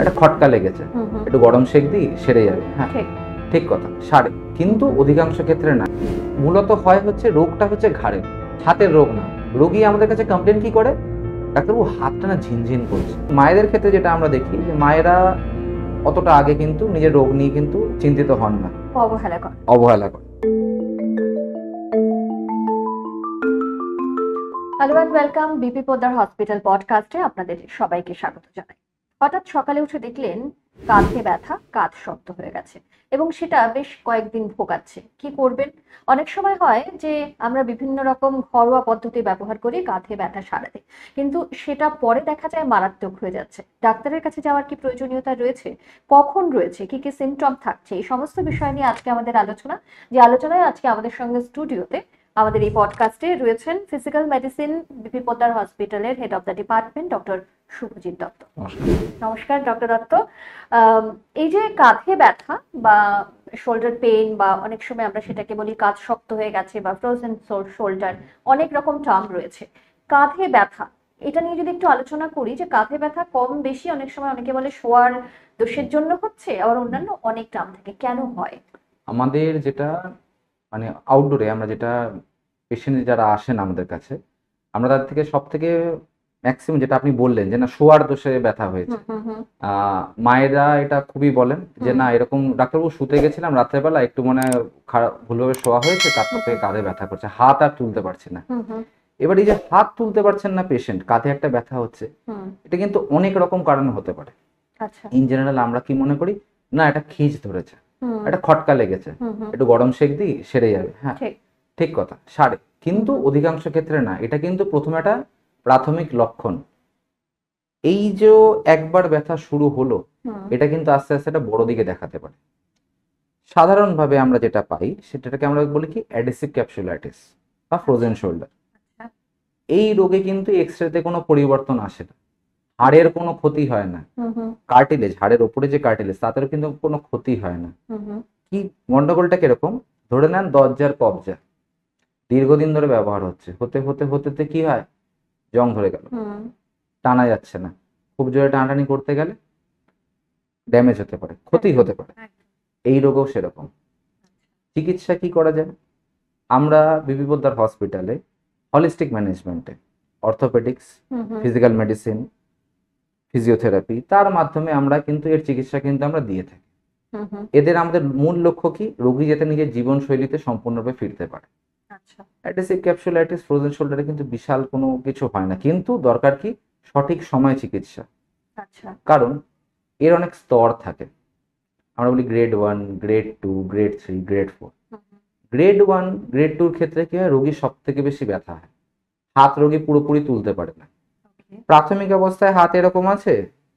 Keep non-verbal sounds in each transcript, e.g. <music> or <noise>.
একটা খটকা লেগেছে একটু গরম শেক দিই সেরে যাবে হ্যাঁ ঠিক কথা সারে কিন্তু অধিকাংশ ক্ষেত্রে না মূলত হয় হচ্ছে রোগটা হচ্ছে ঘাড়ে হাতের রোগ না রোগী আমাদের কাছে কমপ্লেন কি করে ডাক্তারবাবু হাতটা না ঝিনঝিন করছে মায়েদের ক্ষেত্রে যেটা আমরা দেখি যে মায়েরা অতটা আগে কিন্তু নিজের রোগ নিয়ে কিন্তু চিন্তিত হন না অবহেলা করে অবহেলা করে hello and welcome BP Poddar hospital পডকাস্টে আপনাদের সবাইকে স্বাগত জানাই হঠাৎ সকালে উঠে দেখলেন কাঁধে ব্যথা কাঁধ শক্ত হয়ে গেছে এবং সেটা বেশ কয়েকদিন ভোগাচ্ছে কি করবেন অনেক সময় হয় যে আমরা বিভিন্ন রকম ঘরোয়া পদ্ধতি ব্যবহার করি কাঁধে ব্যথা সারাতে কিন্তু সেটা পরে দেখা যায় মারাত্মক হয়ে যাচ্ছে ডাক্তারের কাছে যাওয়ার কি প্রয়োজনীয়তা রয়েছে কখন রয়েছে কি কি সিমটম থাকছে এই সমস্ত বিষয় নিয়ে আজকে আমাদের আলোচনা যে আলোচনায় আজকে আমাদের সঙ্গে স্টুডিওতে আমাদের এই পডকাস্টে রয়েছেন ফিজিক্যাল মেডিসিন বিপি পোদ্দার হসপিটালের head of the department doctor Subhajit Dutta নমস্কার ডক্টর দত্ত এই যে কাঁধে ব্যথা বা শোল্ডার পেন বা অনেক সময় আমরা সেটাকে বলি কাজ শক্ত হয়ে গেছে বা ফ্রোজেন শোল্ডার অনেক রকম টার্ম রয়েছে কাঁধে ব্যথা এটা নিয়ে যদি একটু আলোচনা করি যে কাঁধে ব্যথা কম বেশি অনেক সময় অনেকে বলে শোয়ার দোষের জন্য হচ্ছে আবার অন্যান্য অনেক টার্ম থাকে কেন হয় আমাদের যেটা মানে আউটডোরে আমরা যেটা পেশেন্ট যারা আসেন আমাদের কাছে আমরা তার থেকে সব থেকে ম্যাক্সিমাম যেটা আপনি বললেন যে না শোয়ার দোষে ব্যথা হয়েছে মায়েরা এটা খুবই বলেন যে না এরকম ডাক্তারবাবু শুতে গেছিলাম রাত্রেবেলা একটু মানে খারাপ ভুলভাবে শোয়া হয়েছে তারপর থেকে কাঁধে ব্যথা করছে হাত আর তুলতে পারছে না এবার এই যে হাত তুলতে পারছেন না পেশেন্ট কাঁধে একটা ব্যথা হচ্ছে এটা কিন্তু অনেক রকম কারণ হতে পারে ইন আচ্ছা। জেনারেল আমরা কি মনে করি না এটা খিজ ধরেছে একটা খটকা লেগেছে একটু গরম শেক দিই সেরে যাবে হ্যাঁ ঠিক কথা সারে কিন্তু অধিকাংশ ক্ষেত্রে না এটা কিন্তু প্রথমে একটা প্রাথমিক লক্ষণ এই যে একবার ব্যথা শুরু হলো এটা কিন্তু আস্তে আস্তে একটা বড় দিকে দেখাতে পারে সাধারণভাবে আমরা যেটা পাই সেটাকে আমরা বলি কি অ্যাডেসিভ ক্যাপসুলাইটিস বা ফ্রোজেন আচ্ছা। শোল্ডার এই রোগে কিন্তু এক্স রেতে কোনো পরিবর্তন আসে না হাড়ের কোনো ক্ষতি হয় না কার্টিলেজ হাড়ের ওপরে যে কার্টিলেজ তাদের কিন্তু কোনো ক্ষতি হয় না কি গন্ডগোলটা কিরকম ধরে নেন দরজার কবজা দীর্ঘদিন ধরে ব্যবহার হচ্ছে হতে হতে হতে কি হয় জং ধরে গেল টানা যাচ্ছে না খুব জোরে টানাটানি করতে গেলে ড্যামেজ হতে পারে ক্ষতি হতে পারে এই রোগও সেরকম চিকিৎসা কি করা যায় আমরা বিবিপদ্দার হসপিটালে হলিস্টিক ম্যানেজমেন্টে অর্থোপেডিক্স ফিজিক্যাল মেডিসিন ফিজিওথেরাপি তার মাধ্যমে আমরা কিন্তু এর চিকিৎসা কিন্তু আমরা দিয়ে থাকি এদের আমাদের মূল লক্ষ্য কি রোগী যাতে নিজের জীবনশৈলীতে সম্পূর্ণরূপে ফিরতে পারে আচ্ছা। অ্যাডেসিভ ক্যাপসুলাইটিস ফ্রোজেন শোল্ডারে কিন্তু বিশাল কোনো কিছু হয় না কিন্তু দরকার কি সঠিক সময় চিকিৎসা আচ্ছা। কারণ এর অনেক স্তর থাকে আমরা বলি grade one grade two grade three grade four grade one grade টুর ক্ষেত্রে কি হয় রোগী সব থেকে বেশি ব্যথা হয় হাত রোগী পুরোপুরি তুলতে পারে না প্রাথমিক অবস্থায় হাত এরকম আছে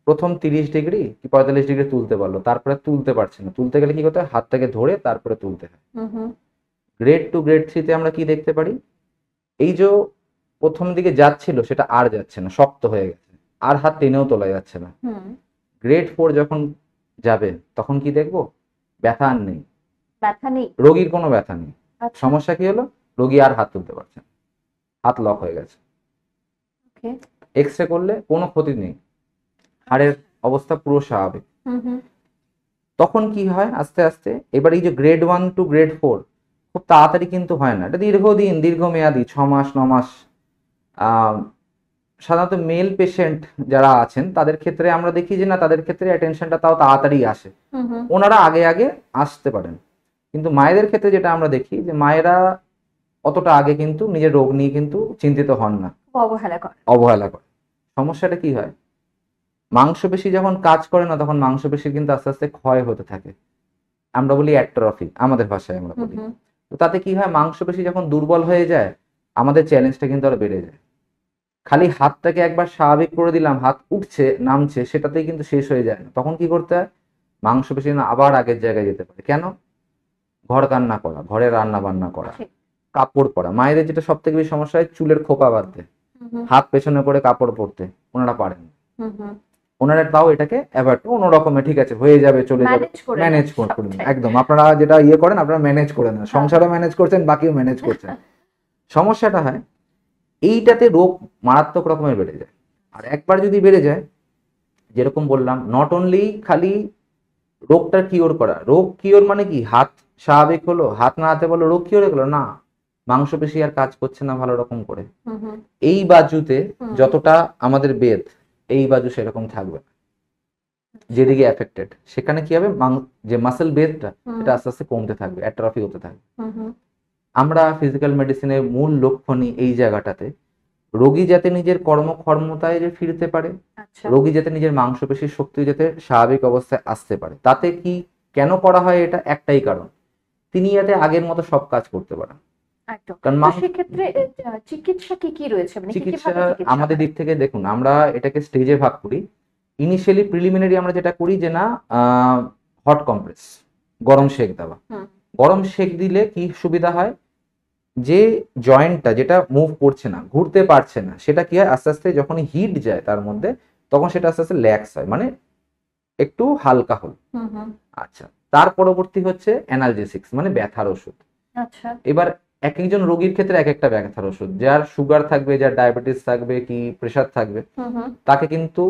প্রথম তিরিশ ডিগ্রি কি পঁয়তাল্লিশ ডিগ্রি তুলতে পারলো তারপরে তুলতে পারছে না তুলতে গেলে কি করতে হয় হাতটাকে ধরে তারপরে তুলতে হয় গ্রেড টু গ্রেড থ্রিতে আমরা কি দেখতে পারি এই যে প্রথম দিকে যাচ্ছিল সেটা আর যাচ্ছে না শক্ত হয়ে গেছে আর হাত টেনেও তোলা যাচ্ছে না গ্রেড ফোর যখন যাবে তখন কি দেখব ব্যথা আর নেই ব্যথা নেই রোগীর কোনো ব্যথা নেই আচ্ছা। সমস্যা কি হলো রোগী আর হাত তুলতে পারছে না হাত লক হয়ে গেছে এক্স রে করলে কোনো ক্ষতি নেই হাড়ের অবস্থা পুরো স্বাভাবিক তখন কি হয় আস্তে আস্তে এবার এই যে grade one two grade four খুব তাড়াতাড়ি কিন্তু হয় না এটা দীর্ঘদিন দীর্ঘমেয়াদী ছ মাস ন মাস সাধারণত মেল পেশেন্ট যারা আছেন তাদের ক্ষেত্রে আমরা দেখি যে না তাদের ক্ষেত্রে অ্যাটেনশনটা তাও তাড়াতাড়ি আসে ওনারা আগে আগে আসতে পারেন কিন্তু মায়েদের ক্ষেত্রে যেটা আমরা দেখি যে মায়েরা অতটা আগে কিন্তু নিজের রোগ নিয়ে কিন্তু চিন্তিত হন না অবহেলা করে সমস্যাটা কি হয় মাংসপেশি যখন কাজ করে না তখন মাংসপেশি কিন্তু আস্তে আস্তে ক্ষয় হতে থাকে আমরা বলি অ্যাট্রফি আমাদের ভাষায় আমরা বলি তো তাতে কি হয় মাংসপেশি যখন দুর্বল হয়ে যায় আমাদের চ্যালেঞ্জটা কিন্তু আরো বেড়ে যায় খালি হাতটাকে একবার স্বাভাবিক করে দিলাম হাত উঠছে নামছে সেটাতেই কিন্তু শেষ হয়ে যায় না তখন কি করতে হয় মাংসপেশি না আবার আগের জায়গায় যেতে পারে কেন ঘর কান্না করা ঘরে রান্না বান্না করা কাপড় পরা মায়েদের যেটা সব থেকে বেশি সমস্যা হয় চুলের খোপা বাঁধতে হাত পেছনে করে কাপড় পরতে ওনারা পারেন ওনারা তাও এটাকে অ্যাভয়েড অন্যরকমে ঠিক আছে হয়ে যাবে চলে যাবে ম্যানেজ করবেন একদম আপনারা যেটা ইয়ে করেন আপনারা ম্যানেজ করে না হ্যাঁ। সংসারও ম্যানেজ করছেন বাকিও ম্যানেজ করছেন <laughs> সমস্যাটা হয় এইটাতে রোগ মারাত্মক রকমের বেড়ে যায় আর একবার যদি বেড়ে যায় যেরকম বললাম নট অনলি খালি রোগটা কিওর করা রোগ কিওর মানে কি হাত স্বাভাবিক হলো হাত না হাতে বলো রোগ কিওর হয়ে গেলো না মাংসপেশি আর কাজ করছে না ভালো রকম করে এই বাজুতে যতটা আমাদের বেদ এই বাজু সেরকম থাকবে যেদিকে এফেক্টেড সেখানে কি হবে যে মাসেল বেদটা এটা আস্তে আস্তে কমতে থাকবে অ্যাট্রফি হতে থাকবে আমরা ফিজিক্যাল মেডিসিনের মূল লক্ষ্য নিই এই জায়গাটাতে রোগী যাতে নিজের কর্মক্ষমতায় ফিরতে পারে আচ্ছা। রোগী যাতে নিজের মাংসপেশির শক্তি যাতে স্বাভাবিক অবস্থায় আসতে পারে তাতে কি কেন করা হয় এটা একটাই কারণ তিনি যাতে আগের মতো সব কাজ করতে পারেন চিকিৎসা মানে আমাদের দিক থেকে দেখুন আমরা এটাকে স্টেজে ভাগ করি ইনিশিয়ালি প্রিলিমিনারি আমরা যেটা করি যে না হট কম্প্রেস গরম শেক দেওয়া গরম শেক দিলে কি সুবিধা হয় যে জয়েন্টটা যেটা মুভ করছে না ঘুরতে পারছে না সেটা কি হয় আস্তে আস্তে যখন হিট যায় তার মধ্যে তখন সেটা আস্তে আস্তে ল্যাক্স হয় মানে একটু হালকা হল আচ্ছা তার পরবর্তী হচ্ছে অ্যানালজেসিক্স মানে ব্যথার ওষুধ আচ্ছা এবার এক একজন রোগীর ক্ষেত্রে এক একটা ব্যথার ওষুধ যার সুগার থাকবে যার ডায়াবেটিস থাকবে কি প্রেশার থাকবে তাকে কিন্তু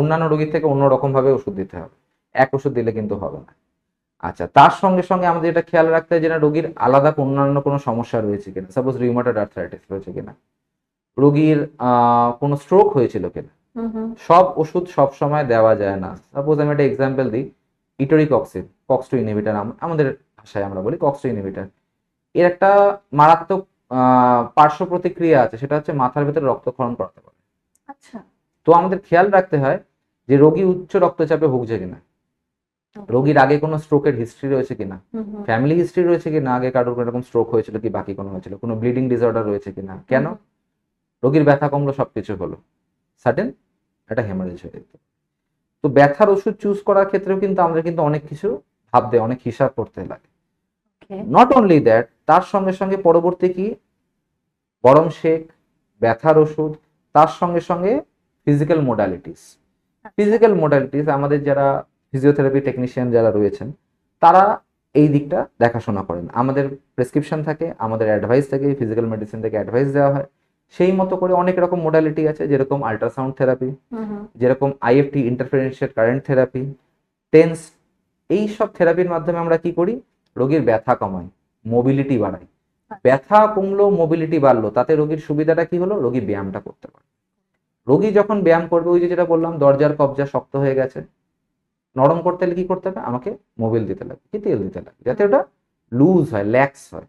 অন্যান্য রোগীর থেকে অন্য রকম ভাবে ওষুধ দিতে হবে এক ওষুধ দিলে কিন্তু হবে না আচ্ছা তার সঙ্গে সঙ্গে আমাদের এটা খেয়াল রাখতে হয় যে না রোগীর আলাদা অন্যান্য কোনো সমস্যা রয়েছে কিনা সাপোজ রিউমাটার আর্থারাইটিস রয়েছে কিনা রোগীর কোনো স্ট্রোক হয়েছিল কিনা সব ওষুধ সব সময় দেওয়া যায় না সাপোজ আমি একটা এক্সাম্পল দিই ইটোরিকক্সিন কক্স টু ইনহিবিটার আমাদের ভাষায় আমরা বলি কক্স টু ইনহিবিটার এর একটা মারাত্মক পার্শ্ব প্রতিক্রিয়া আছে সেটা হচ্ছে মাথার ভেতরে রক্তক্ষরণ করাতে পারে আচ্ছা তো আমাদের খেয়াল রাখতে হয় যে রোগী উচ্চ রক্তচাপে ভুগছে কিনা রোগীর আগে কোনো স্ট্রোকের হিস্ট্রি রয়েছে কিনা ফ্যামিলি হিস্ট্রি রয়েছে কিনা আগে কারোর কোনো রকম স্ট্রোক হয়েছিল কি বাকি কোনো হয়েছিল কোনো ব্লিডিং ডিসঅর্ডার রয়েছে কিনা কেন রোগীর ব্যথা কমলো সবকিছু হলো সাডেন একটা হেমারেজ হয়ে যেত তো ব্যথার ওষুধ চুজ করার ক্ষেত্রেও কিন্তু আমাদের কিন্তু অনেক কিছু ভাবতে অনেক হিসাব করতে লাগে নট অনলি দ্যাট তার সঙ্গে সঙ্গে পরবর্তী কি গরম শেক ব্যথার ওষুধ তার সঙ্গে সঙ্গে ফিজিক্যাল মোডালিটিস ফিজিক্যাল মোডালিটিস আমাদের যারা ফিজিওথেরাপি টেকনিশিয়ান যারা রয়েছেন তারা এই দিকটা দেখাশোনা করেন আমাদের প্রেসক্রিপশন থাকে আমাদের অ্যাডভাইস থাকে ফিজিক্যাল মেডিসিন থেকে অ্যাডভাইস দেওয়া হয় সেই মতো করে অনেক রকম মোডালিটি আছে যেরকম আল্ট্রাসাউন্ড থেরাপি যেরকম IFT interferential current therapy TENS এই সব থেরাপির মাধ্যমে আমরা কি করি রোগীর ব্যথা কমায় মোবিলিটি বাড়ায় ব্যথা কমলো মোবিলিটি বাড়লো তাতে রোগীর সুবিধাটা কি হলো রোগী ব্যায়ামটা করতে পারে রোগী যখন ব্যায়াম করবে ওই যে যেটা বললাম দরজার কবজা শক্ত হয়ে গেছে নরম করতে হলে কি করতে হবে আমাকে মোবিল দিতে লাগবে কি তেল দিতে লাগবে যাতে ওটা লুজ হয় ল্যাক্স হয়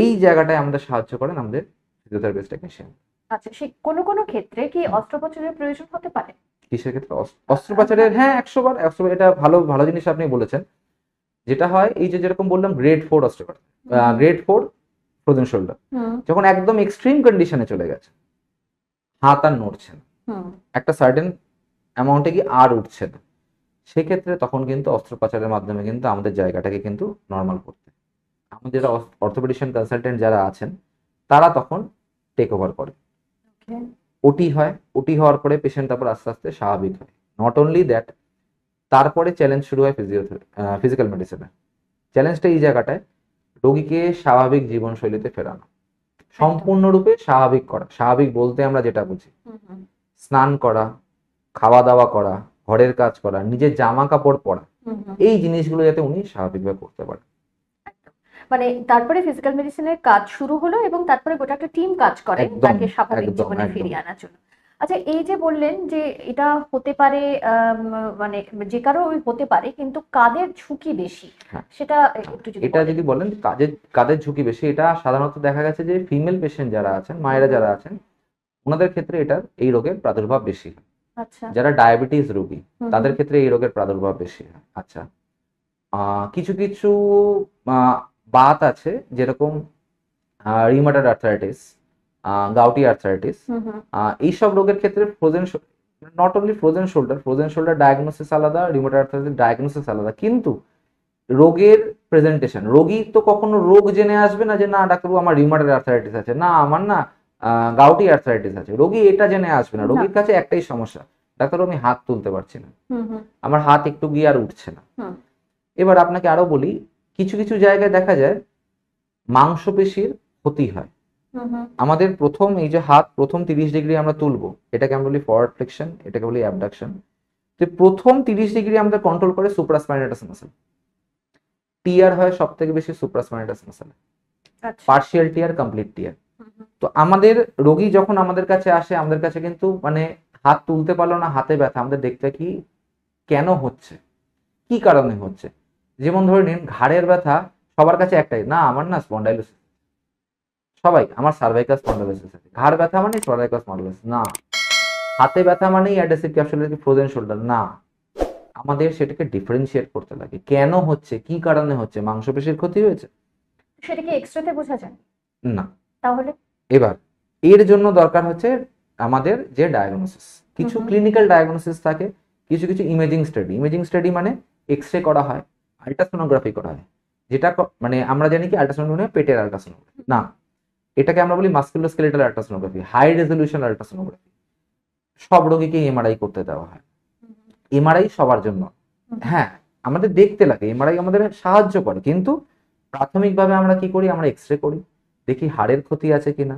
এই জায়গাটায় আমাদের সাহায্য করেন আমাদের ফিজিওথেরাপিস্ট টেকনিশিয়ান আচ্ছা সে কোনো কোনো ক্ষেত্রে কি অস্ত্রোপচারের প্রয়োজন হতে পারে কিসের ক্ষেত্রে অস্ত্রোপচারের হ্যাঁ একশো বার একশো এটা ভালো ভালো জিনিস আপনি বলেছেন যেটা হয় এই যে যেরকম বললাম গ্রেড ফোর অস্ট্রোপার গ্রেড ফোর ফ্রোজেন শোল্ডার যখন একদম এক্সট্রিম কন্ডিশনে চলে গেছে হাত আর নড়ছে না একটা সার্টেন অ্যামাউন্টে কি আর উঠছে না সেক্ষেত্রে তখন কিন্তু অস্ত্রোপচারের মাধ্যমে কিন্তু আমাদের জায়গাটাকে কিন্তু নর্মাল করতে আমাদের যারা অর্থোপেডিশিয়ান কনসালটেন্ট যারা আছেন তারা তখন টেক ওভার করে ওটি হয় ওটি হওয়ার পরে পেশেন্ট তারপর আস্তে আস্তে স্বাভাবিক হয় নট অনলি দ্যাট তারপরে চ্যালেঞ্জ শুরু হয় ফিজিওথেরাপি ফিজিক্যাল মেডিসিনে চ্যালেঞ্জটা এই জায়গাটায় রোগীকে স্বাভাবিক জীবনশৈলীতে ফেরানো সম্পূর্ণরূপে স্বাভাবিক করা স্বাভাবিক বলতে আমরা যেটা বুঝি স্নান করা খাওয়া দাওয়া করা ঘরের কাজ করা নিজের জামা কাপড় পরা এই জিনিসগুলো যাতে উনি স্বাভাবিকভাবে করতে পারে মানে তারপরে ফিজিক্যাল মেডিসিনের কাজ শুরু হলো এবং তারপরে গোটা একটা টিম কাজ করে তাকে স্বাভাবিক জীবনে ফিরিয়ে আনার জন্য আচ্ছা এই যে বললেন যে এটা হতে পারে মানে যে কারো হতে পারে কিন্তু কাদের ঝুঁকি বেশি হ্যাঁ। সেটা যদি এটা যদি বলেন কাজের কাদের ঝুঁকি বেশি এটা সাধারণত দেখা গেছে যে ফিমেল পেশেন্ট যারা আছেন মায়েরা যারা আছেন ওনাদের ক্ষেত্রে এটা এই রোগের প্রাদুর্ভাব বেশি আচ্ছা। যারা ডায়াবেটিস রোগী তাদের ক্ষেত্রে এই রোগের প্রাদুর্ভাব বেশি আচ্ছা কিছু কিছু বাত আছে যেরকম রিমাটার আর্থারাইটিস গাউটি আর্থারাইটিস এইসব রোগের ক্ষেত্রে frozen not only frozen shoulder frozen shoulder diagnosis আলাদা রিমোট আর্থারাইটিস ডায়াগনোসিস আলাদা কিন্তু রোগের প্রেজেন্টেশন রোগী তো কখনো রোগ জেনে আসবে না যে না ডাক্তারবাবু আমার রিমোট আর্থারাইটিস আছে না আমার না গাউটি আর্থারাইটিস আছে রোগী এটা জেনে আসবে না রোগীর কাছে একটাই সমস্যা ডাক্তারবাবু আমি হাত তুলতে পারছি না আমার হাত একটু গিয়ে আর উঠছে না এবার আপনাকে আরো বলি কিছু কিছু জায়গায় দেখা যায় মাংসপেশির ক্ষতি হয় আমাদের প্রথম এই যে হাত প্রথম তিরিশ ডিগ্রি আমরা তুলবো এটাকে আমরা বলি ফরওয়ার্ড ফ্লেকশন এটাকে বলি অ্যাবডাকশন তো প্রথম তিরিশ ডিগ্রি আমাদের কন্ট্রোল করে সুপ্রাসপাইনাটাস মাসেল টিয়ার হয় সব থেকে বেশি supraspinatus muscle partial tear complete tear তো আমাদের রোগী যখন আমাদের কাছে আসে আমাদের কাছে কিন্তু মানে হাত তুলতে পারলো না হাতে ব্যথা আমাদের দেখতে কি কেন হচ্ছে কি কারণে হচ্ছে যেমন ধরে নিন ঘাড়ের ব্যথা সবার কাছে একটাই না আমার না স্পন্ডাইলোসিস সবাই আমার সার্ভাইকাল স্পন্ডোলাইসিস আছে ঘাড় ব্যথা মানে সার্ভাইকাল স্পন্ডোলাইসিস না হাতে ব্যথা মানে অ্যাডেসিভ ক্যাপসুলের কি ফ্রোজেন শোল্ডার না আমাদের সেটাকে ডিফারেনশিয়েট করতে লাগে কেন হচ্ছে কি কারণে হচ্ছে মাংসপেশির ক্ষতি হয়েছে সেটা কি এক্সরেতে বোঝা যায় না তাহলে এবার এর জন্য দরকার হচ্ছে আমাদের যে ডায়াগনোসিস কিছু ক্লিনিক্যাল ডায়াগনোসিস থাকে কিছু কিছু ইমেজিং স্টাডি ইমেজিং স্টাডি মানে এক্স রে করা হয় আল্ট্রাসোনোগ্রাফি করা হয় যেটা মানে আমরা জানি কি আল্ট্রাসোনোগ্রাফি মানে পেটের আল্ট্রাসোনোগ্রাফি না এটাকে আমরা বলি musculoskeletal ultrasonography high resolution ultrasonography সব রোগীকে এমআরআই করতে দেওয়া হয় এমআরআই সবার জন্য হ্যাঁ আমাদের দেখতে লাগে এমআরআই আমাদের সাহায্য করে কিন্তু প্রাথমিকভাবে আমরা কি করি আমরা এক্স রে করি দেখি হাড়ের ক্ষতি আছে কিনা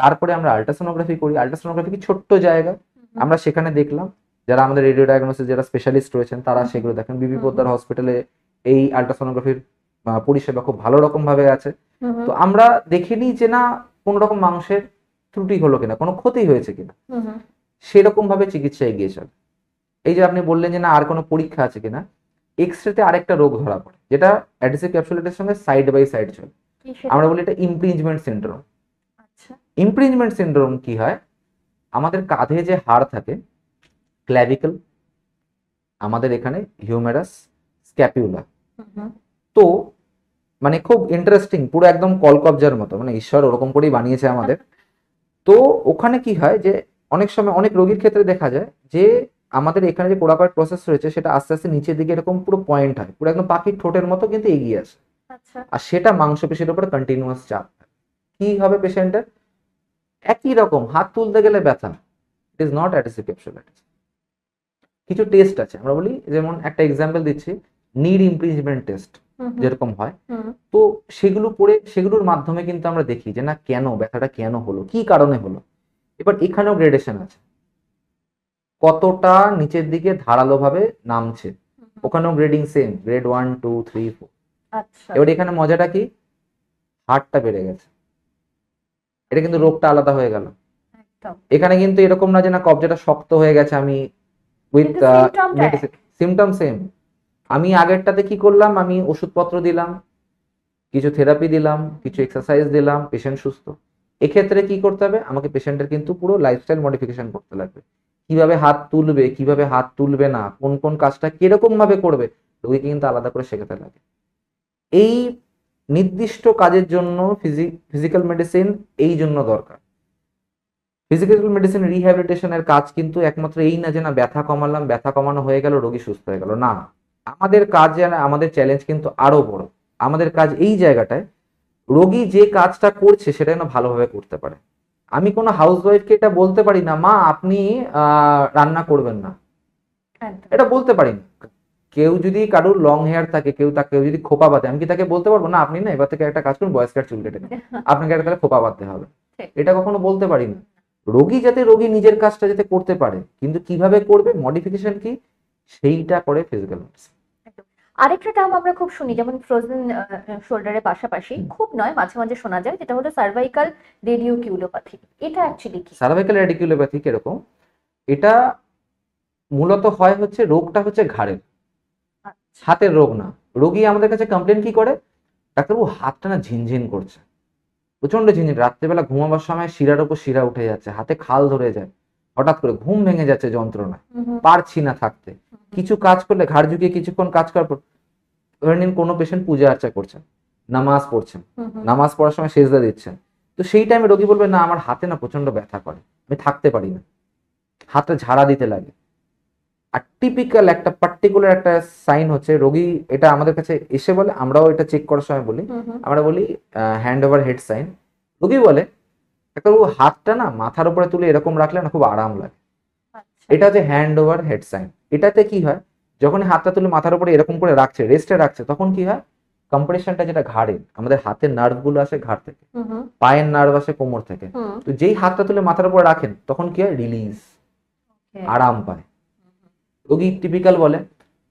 তারপরে আমরা আল্ট্রাসোনোগ্রাফি করি আল্ট্রাসোনোগ্রাফি কি ছোট্ট জায়গা আমরা সেখানে দেখলাম যারা আমাদের রেডিও ডায়াগনোসিস যারা স্পেশালিস্ট রয়েছেন তারা সেগুলো দেখেন বিবি পোদ্দার হসপিটালে এই আল্ট্রাসোনোগ্রাফির পরিষেবা খুব ভালো রকম ভাবে আছে তো আমরা দেখে নিই যে না কোনো রকম মাংসের ত্রুটি হলো কিনা কোনো ক্ষতি হয়েছে কিনা সেরকম ভাবে চিকিৎসা এগিয়ে চলে এই যে আপনি বললেন যে না আর কোনো পরীক্ষা আছে কিনা এক্স রেতে আরেকটা রোগ ধরা পড়ে যেটা অ্যাডিসিভ ক্যাপসুলেটের সঙ্গে সাইড বাই সাইড চলে আমরা বলি এটা ইমপ্রিঞ্জমেন্ট সিন্ড্রোম ইমপ্রিঞ্জমেন্ট সিন্ড্রোম কি হয় আমাদের কাঁধে যে হাড় থাকে ক্ল্যাভিকল আমাদের এখানে হিউমেরাস স্ক্যাপিউলা তো মানে খুব ইন্টারেস্টিং পুরো একদম কলকবজার মতো মানে ঈশ্বর ওরকম করেই বানিয়েছে আমাদের তো ওখানে কি হয় যে অনেক সময় অনেক রোগীর ক্ষেত্রে দেখা যায় যে আমাদের এখানে যে পোড়াপাড় প্রসেস রয়েছে সেটা আস্তে আস্তে নিচের দিকে এরকম পুরো পয়েন্ট হয় পুরো একদম পাখির ঠোঁটের মতো কিন্তু এগিয়ে আসে আচ্ছা। আর সেটা মাংসপেশির উপরে কন্টিনিউয়াস চাপ কি হবে পেশেন্টের একই রকম হাত তুলতে গেলে ব্যথা ইট ইজ নট অ্যাটিসিপেপসুলাইটিস কিছু টেস্ট আছে আমরা বলি যেমন একটা এক্সাম্পল দিচ্ছি নিড ইমপ্রিজমেন্ট টেস্ট যেরকম হয় তো সেগুলো পড়ে সেগুলোর মাধ্যমে কিন্তু আমরা দেখি যে না কেন ব্যথাটা কেন হলো কি কারণে হলো এবার এখানেও গ্রেডেশন আছে কতটা নিচের দিকে ধারালোভাবে নামছে ওখানেও grading same grade one two three four এবার এখানে মজাটা কি হারটা বেড়ে গেছে এটা কিন্তু রোগটা আলাদা হয়ে গেল এখানে কিন্তু এরকম না যে না কবজাটা শক্ত হয়ে গেছে আমি উইথ সিমটম সেম আমি আগেরটাতে কি করলাম আমি ওষুধপত্র দিলাম কিছু থেরাপি দিলাম কিছু এক্সারসাইজ দিলাম পেশেন্ট সুস্থ এক্ষেত্রে কি করতে হবে আমাকে পেশেন্টের কিন্তু পুরো লাইফস্টাইল মডিফিকেশন করতে লাগবে কিভাবে হাত তুলবে কিভাবে হাত তুলবে না কোন কোন কাজটা কিরকম ভাবে করবে রোগীকে কিন্তু আলাদা করে শেখাতে লাগে এই নির্দিষ্ট কাজের জন্য ফিজিক্যাল মেডিসিন এই জন্য দরকার ফিজিক্যাল মেডিসিন রিহ্যাবিলিটেশনের কাজ কিন্তু একমাত্র এই না যে না ব্যথা কমালাম ব্যথা কমানো হয়ে গেল রোগী সুস্থ হয়ে গেল না আমাদের কাজ আমাদের চ্যালেঞ্জ কিন্তু আরো বড় আমাদের কাজ এই জায়গাটায় রোগী যে কাজটা করছে সেটা যেন ভালোভাবে করতে পারে আমি কোনো হাউস ওয়াইফকে এটা বলতে পারি না মা আপনি রান্না করবেন না এটা বলতে পারি না কেউ যদি কারোর লং হেয়ার থাকে কেউ তাকে কেউ যদি খোপা বাঁধে আমি কি তাকে বলতে পারবো না আপনি না এবার থেকে একটা কাজ করুন বয়স কাট চুল কেটে <laughs> আপনাকে একটা তাহলে খোপা বাঁধতে হবে এটা কখনো বলতে পারি না রোগী যাতে রোগী নিজের কাজটা যাতে করতে পারে কিন্তু কিভাবে করবে মডিফিকেশন কি সেইটা করে ফিজিক্যাল মেডিসিন আরেকটা টার্ম আমরা খুব শুনি যেমন ফ্রোজেন শোল্ডারের পাশাপাশি খুব নয় মাঝে মাঝে শোনা যায় যেটা হলো সার্ভাইকাল রেডিওকিউলোপ্যাথি এটা অ্যাকচুয়ালি কি সার্ভাইকাল রেডিকিউলোপ্যাথি এরকম এটা মূলত হয় হচ্ছে রোগটা হচ্ছে ঘাড়ের আচ্ছা। হাতের রোগ না রোগী আমাদের কাছে কমপ্লেন কি করে ডাক্তারবাবু হাতটা না ঝিনঝিন করছে প্রচন্ড ঝিনঝিন রাত্রেবেলা ঘুমাবার সময় শিরার ওপর শিরা উঠে যাচ্ছে হাতে খাল ধরে যায় হঠাৎ করে ঘুম ভেঙে যাচ্ছে যন্ত্রণায় পারছি না থাকতে কিছু কাজ করলে ঘাড় ঝুঁকিয়ে কিছুক্ষণ কাজ করার পর ধরে নিন কোনো পেশেন্ট পূজা আর্চা করছেন নামাজ পড়ছেন নামাজ পড়ার সময় সেজদা দিচ্ছেন তো সেই টাইমে রোগী বলবে না আমার হাতে না প্রচন্ড ব্যথা করে আমি থাকতে পারি না হাতটা ঝাড়া দিতে লাগে আর টিপিক্যাল একটা পার্টিকুলার একটা সাইন হচ্ছে রোগী এটা আমাদের কাছে এসে বলে আমরাও এটা চেক করার সময় বলি আমরা বলি হ্যান্ড ওভার হেড সাইন রোগী বলে একবার হাতটা না মাথার উপরে তুলে এরকম রাখলে না খুব আরাম লাগে আচ্ছা। এটা হচ্ছে হ্যান্ড ওভার হেড সাইন এটাতে কি হয় যখন হাতটা তুলে মাথার উপরে এরকম করে রাখছে রেস্টে রাখছে তখন কি হয় কম্পিটিশনটা যেটা ঘাড়ে আমাদের হাতের নার্ভ গুলো আসে ঘাড় থেকে পায়ের নার্ভ আসে কোমর থেকে তো যেই হাতটা তুলে মাথার উপরে রাখেন তখন কি হয় রিলিজ আরাম পায় রোগী টিপিক্যাল বলে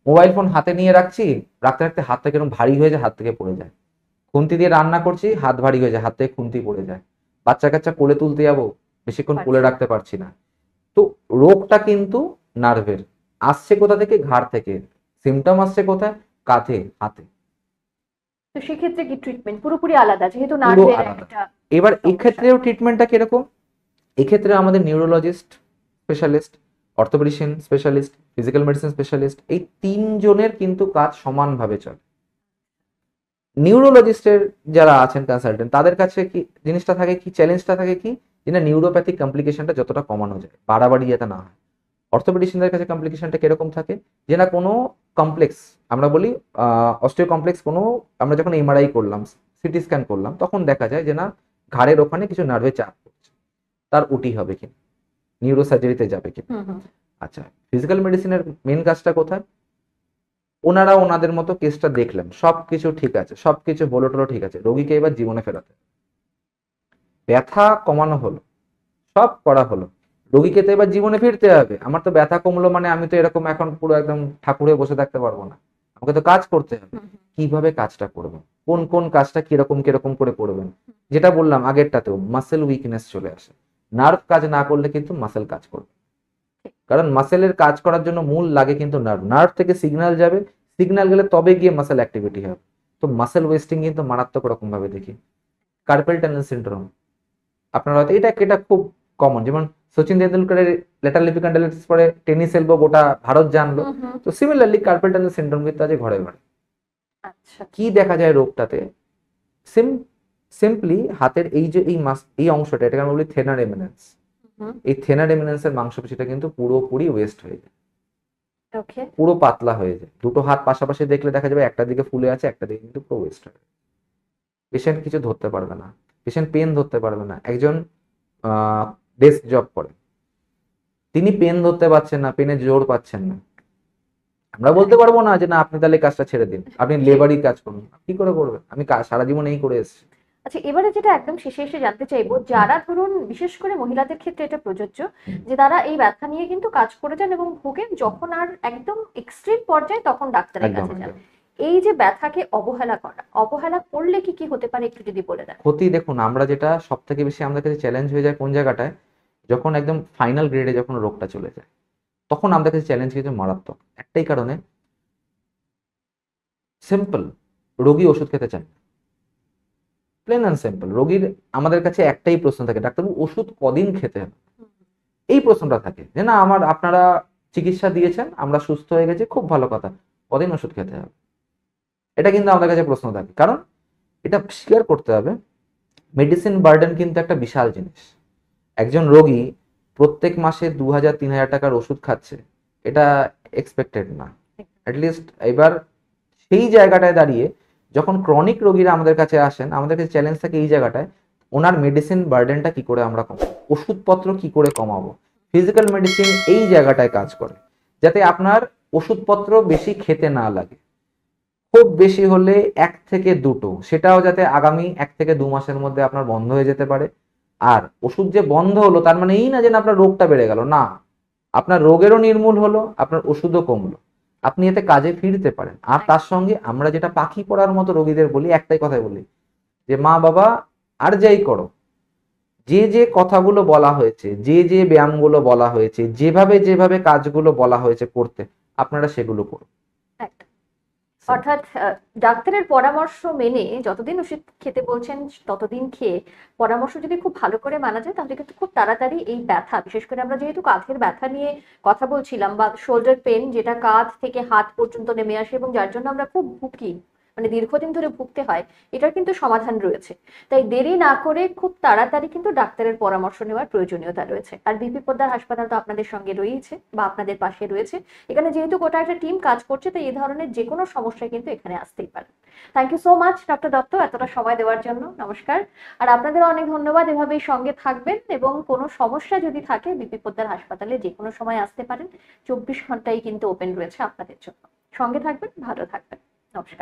মোবাইল ফোন হাতে নিয়ে রাখছি রাখতে রাখতে হাতটা কিরকম ভারী হয়ে যায় হাত থেকে পড়ে যায় খুন্তি দিয়ে রান্না করছি হাত ভারী হয়ে যায় হাত থেকে খুন্তি পড়ে যায় বাচ্চা কাচ্চা কোলে তুলতে যাবো বেশিক্ষণ কোলে রাখতে পারছি না তো রোগটা কিন্তু নার্ভের আসছে কোথা থেকে ঘাড় থেকে সিমটম আসছে কোথায় কাঁধে হাতে তো সেক্ষেত্রে কি ট্রিটমেন্ট পুরোপুরি আলাদা যেহেতু নার্ভের একটা এবার এক্ষেত্রেও ট্রিটমেন্টটা কিরকম এক্ষেত্রে আমাদের neurologist specialist orthopaedician specialist physical medicine specialist এই তিনজনের কিন্তু কাজ সমানভাবে চলে নিউরোলজিস্টের যারা আছেন কনসালটেন্ট তাদের কাছে কি জিনিসটা থাকে কি চ্যালেঞ্জটা থাকে কি যে না নিউরোপ্যাথিক কমপ্লিকেশনটা যতটা কমানো যায় বাড়াবাড়ি যাতে না হয় অর্থোপেডিশিয়ানদের কাছে কমপ্লিকেশনটা কিরকম থাকে যে না কোনো কমপ্লেক্স আমরা বলি অস্টিও কমপ্লেক্স কোনো আমরা যখন এমআরআই করলাম সিটি স্ক্যান করলাম তখন দেখা যায় যে না ঘাড়ের ওখানে কিছু নার্ভে চাপ পড়ছে তার ওটি হবে কি নিউরোসার্জারিতে যাবে কি আচ্ছা ফিজিক্যাল মেডিসিনের মেন কাজটা কোথায় ওনারা ওনাদের মতো কেসটা দেখলেন সবকিছু ঠিক আছে সবকিছু হলো টলো ঠিক আছে রোগীকে এবার জীবনে ফেরাতে ব্যথা কমানো হলো সব করা হলো রোগীকে তো এবার জীবনে ফিরতে হবে আমার তো ব্যথা কমলো মানে আমি তো এরকম এখন পুরো একদম ঠাকুরে বসে থাকতে পারবো না আমাকে তো কাজ করতে হবে কিভাবে কাজটা করবেন কোন কোন কাজটা কিরকম কিরকম করে করবেন যেটা বললাম আগেরটাতেও মাসেল উইকনেস চলে আসে নার্ভ কাজ না করলে কিন্তু মাসেল কাজ করবে কারণ মাসেলের কাজ করার জন্য মূল লাগে কিন্তু নার্ভ নার্ভ থেকে সিগনাল যাবে সিগনাল গেলে তবে গিয়ে মাসেল অ্যাক্টিভিটি হবে তো মাসেল ওয়েস্টিং কিন্তু মারাত্মক রকম ভাবে দেখি কার্পেল টানেল সিন্ড্রোম আপনার হয়তো এটা এটা খুব কমন যেমন সচিন তেন্ডুলকারের লেটার লিপিকান্ডালিটিস পরে টেনিস এলবো গোটা ভারত জানলো তো সিমিলারলি কার্পেল টানেল সিন্ড্রোম কিন্তু আজ ঘরে ঘরে আচ্ছা। কি দেখা যায় রোগটাতে সিম সিম্পলি হাতের এই যে এই মাস এই অংশটা এটাকে আমরা বলি থেনার এমিনেন্স এই থেনার এমিনেন্সের মাংসপেশিটা কিন্তু পুরোপুরি ওয়েস্ট হয়ে যায় পুরো পাতলা হয়ে যায় দুটো হাত পাশাপাশি দেখলে দেখা যাবে একটা দিকে ফুলে আছে একটা দিকে কিন্তু পুরো ওয়েস্ট হয়ে পেশেন্ট কিছু ধরতে পারবে না পেশেন্ট পেন ধরতে পারবে না একজন ডেস্ক জব করে তিনি পেন ধরতে পারছেন না পেনে জোর পাচ্ছেন না আমরা বলতে পারবো না যে না আপনি তাহলে কাজটা ছেড়ে দিন আপনি লেবারই <laughs> কাজ করুন কি করে করবেন আমি সারা জীবন এই করে এসেছি আচ্ছা এবারে যেটা একদম শেষে এসে জানতে চাইবো যারা ধরুন বিশেষ করে মহিলাদের ক্ষেত্রে এটা প্রযোজ্য যে তারা এই ব্যথা নিয়ে কিন্তু কাজ করে যান এবং ভোগেন যখন আর একদম এক্সট্রিম পর্যায়ে তখন ডাক্তারের কাছে যান এই যে ব্যথাকে অবহেলা করা অবহেলা করলে কি কি হতে পারে একটু যদি বলে দেন ক্ষতি দেখুন আমরা যেটা সব থেকে বেশি আমাদের কাছে চ্যালেঞ্জ হয়ে যায় কোন জায়গাটায় যখন একদম ফাইনাল গ্রেডে যখন রোগটা চলে যায় তখন আমাদের কাছে চ্যালেঞ্জ কিন্তু মারাত্মক একটাই কারণে সিম্পল রোগী ওষুধ খেতে চায় না প্লেন অ্যান্ড সিম্পল রোগীর আমাদের কাছে একটাই প্রশ্ন থাকে ডাক্তারবাবু ওষুধ কদিন খেতে হবে এই প্রশ্নটা থাকে যে না আমার আপনারা চিকিৎসা দিয়েছেন আমরা সুস্থ হয়ে গেছি খুব ভালো কথা কদিন ওষুধ খেতে হবে এটা কিন্তু আমাদের কাছে প্রশ্ন থাকে কারণ এটা স্বীকার করতে হবে মেডিসিন বার্ডেন কিন্তু একটা বিশাল জিনিস একজন রোগী প্রত্যেক মাসে দু হাজার তিন হাজার টাকার ওষুধ খাচ্ছে এটা এক্সপেক্টেড না অ্যাটলিস্ট এবার সেই জায়গাটায় দাঁড়িয়ে যখন ক্রনিক রোগীরা আমাদের কাছে আসেন আমাদের কাছে চ্যালেঞ্জ থাকে এই জায়গাটায় ওনার মেডিসিন বার্ডেনটা কি করে আমরা কমাবো ওষুধপত্র কি করে কমাবো ফিজিক্যাল মেডিসিন এই জায়গাটায় কাজ করে যাতে আপনার ওষুধপত্র বেশি খেতে না লাগে খুব বেশি হলে এক থেকে দুটো সেটাও যাতে আগামী এক থেকে দু মাসের মধ্যে আপনার বন্ধ হয়ে যেতে পারে আর ওষুধ যে বন্ধ হলো তার মানে এই না যে আপনার রোগটা বেড়ে গেল না আপনার রোগেরও নির্মূল হলো আপনার ওষুধও কমলো আপনি এতে কাজে ফিরতে পারেন আর তার সঙ্গে আমরা যেটা পাখি পড়ার মতো রোগীদের বলি একটাই কথাই বলি যে মা বাবা আর যাই করো যে যে কথাগুলো বলা হয়েছে যে যে ব্যায়ামগুলো বলা হয়েছে যেভাবে যেভাবে কাজগুলো বলা হয়েছে করতে আপনারা সেগুলো করুন অর্থাৎ ডাক্তারের পরামর্শ মেনে যতদিন ওষুধ খেতে বলছেন ততদিন খেয়ে পরামর্শ যদি খুব ভালো করে মানা যায় তাহলে কিন্তু খুব তাড়াতাড়ি এই ব্যথা বিশেষ করে আমরা যেহেতু কাঁধের ব্যথা নিয়ে কথা বলছিলাম বা শোল্ডার পেন যেটা কাঁধ থেকে হাত পর্যন্ত নেমে আসে এবং যার জন্য আমরা খুব ভুগি মানে দীর্ঘদিন ধরে ভুগতে হয় এটার কিন্তু সমাধান রয়েছে তাই দেরি না করে খুব তাড়াতাড়ি কিন্তু ডাক্তারের পরামর্শ নেওয়ার প্রয়োজনীয়তা রয়েছে আর বিপি পদ্মার হাসপাতাল তো আপনাদের সঙ্গে রয়েছে বা আপনাদের পাশে রয়েছে এখানে যেহেতু গোটা একটা টিম কাজ করছে তাই এই ধরনের যে কোনো সমস্যা কিন্তু এখানে আসতেই পারে thank you so much doctor Dutta এতটা সময় দেওয়ার জন্য নমস্কার আর আপনাদের অনেক ধন্যবাদ এভাবেই সঙ্গে থাকবেন এবং কোনো সমস্যা যদি থাকে বিপি পদ্মার হাসপাতালে যে কোনো সময় আসতে পারেন চব্বিশ ঘন্টাই কিন্তু ওপেন রয়েছে আপনাদের জন্য সঙ্গে থাকবেন ভালো থাকবেন 老师。